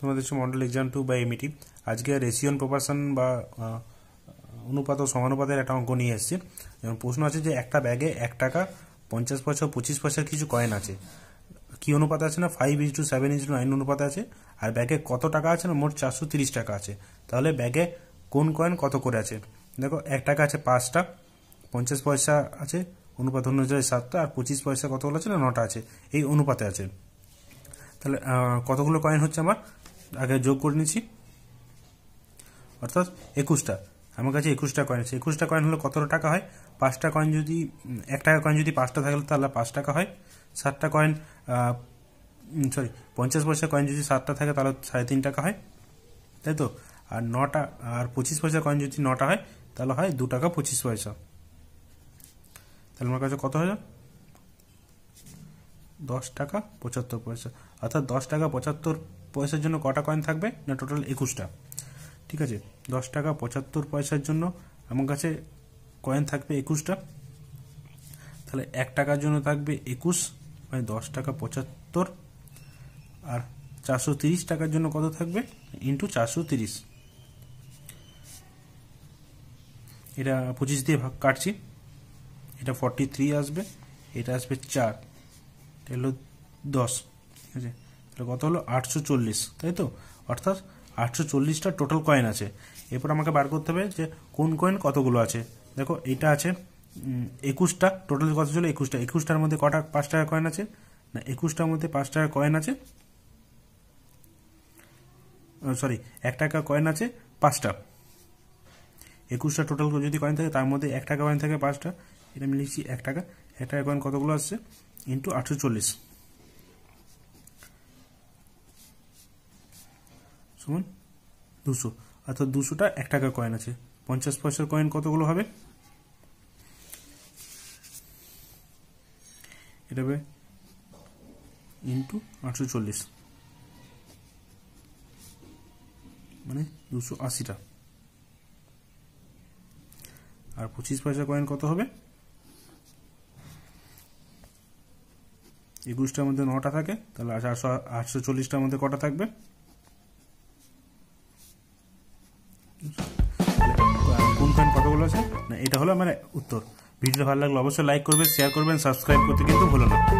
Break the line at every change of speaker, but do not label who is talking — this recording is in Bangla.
তোমাদের মডেল এক্সাম টু বা এমিটি আজকে রেশিয়ন প্রপারশন বা অনুপাত ও সমানুপাতের একটা অঙ্ক নিয়ে এসছে যেমন প্রশ্ন আছে যে একটা ব্যাগে এক টাকা পঞ্চাশ পয়সা পঁচিশ পয়সার কিছু কয়েন আছে কি অনুপাত আছে না five is to seven is to nine অনুপাত আছে আর ব্যাগে কত টাকা আছে না মোট চারশো তিরিশ টাকা আছে তাহলে ব্যাগে কোন কয়েন কত করে আছে দেখো এক টাকা আছে পাঁচটা পঞ্চাশ পয়সা আছে অনুপাত অনুযায়ী সাতটা আর পঁচিশ পয়সা কতগুলো আছে না নটা আছে এই অনুপাতে আছে তাহলে কতগুলো কয়েন হচ্ছে আমার আগে যোগ করে নিচ্ছি অর্থাৎ একুশটা আমার কাছে একুশটা কয়েন আছে একুশটা কয়েন হলে কতটা টাকা হয় পাঁচটা কয়েন যদি এক টাকা কয়েন যদি পাঁচটা থাকলে তাহলে পাঁচ টাকা হয় সাতটা কয়েন সরি পঞ্চাশ পয়সা কয়েন যদি সাতটা থাকে তাহলে সাড়ে তিন টাকা হয় তাই তো আর নটা আর পঁচিশ পয়সা কয়েন যদি নটা হয় তাহলে হয় দু টাকা পঁচিশ পয়সা তাহলে আমার কাছে কত হয় দশ টাকা পঁচাত্তর পয়সা অর্থাৎ দশ টাকা পঁচাত্তর পয়সার জন্য কটা কয়েন থাকবে না টোটাল একুশটা ঠিক আছে দশ টাকা পঁচাত্তর পয়সার জন্য আমার কাছে কয়েন থাকবে একুশটা তাহলে এক টাকার জন্য থাকবে একুশ মানে দশ টাকা পঁচাত্তর আর চারশো তিরিশ টাকার জন্য কত থাকবে ইন্টু চারশো তিরিশ এটা পঁচিশ দিয়ে ভাগ কাটছি এটা ফর্টি থ্রি আসবে এটা আসবে চার এটা হলো দশ ঠিক আছে এটা কত হলো আটশো চল্লিশ তাই তো অর্থাৎ আটশো চল্লিশটা টোটাল কয়েন আছে এরপর আমাকে বার করতে হবে যে কোন কয়েন কতগুলো আছে দেখো এটা আছে একুশটা টোটাল কত ছিল একুশটা একুশটার মধ্যে কটা পাঁচ টাকা কয়েন আছে না একুশটার মধ্যে পাঁচ টাকা কয়েন আছে সরি এক টাকা কয়েন আছে পাঁচটা একুশটা টোটাল যদি কয়েন থাকে তার মধ্যে এক টাকা কয়েন থাকে পাঁচটা এটা আমি লিখছি এক টাকা এক টাকা কয়েন কতগুলো আসছে ইন্টু আটশো চল্লিশ সমান দুশো অর্থাৎ দুশোটা এক টাকা কয়েন আছে পঞ্চাশ পয়সার কয়েন কতগুলো হবে এটা হবে ইন্টু আটশো চল্লিশ মানে দুশো আশিটা আর পঁচিশ পয়সা কয়েন কত হবে একুশটার মধ্যে নটা থাকে তাহলে চারশো আটশো চল্লিশটার মধ্যে কটা থাকবে কোনখান কতগুলো আছে না এটা হলো আমার মানে উত্তর ভিডিওটা ভালো লাগলে অবশ্যই লাইক করবেন শেয়ার করবেন সাবস্ক্রাইব করতে কিন্তু ভুলো না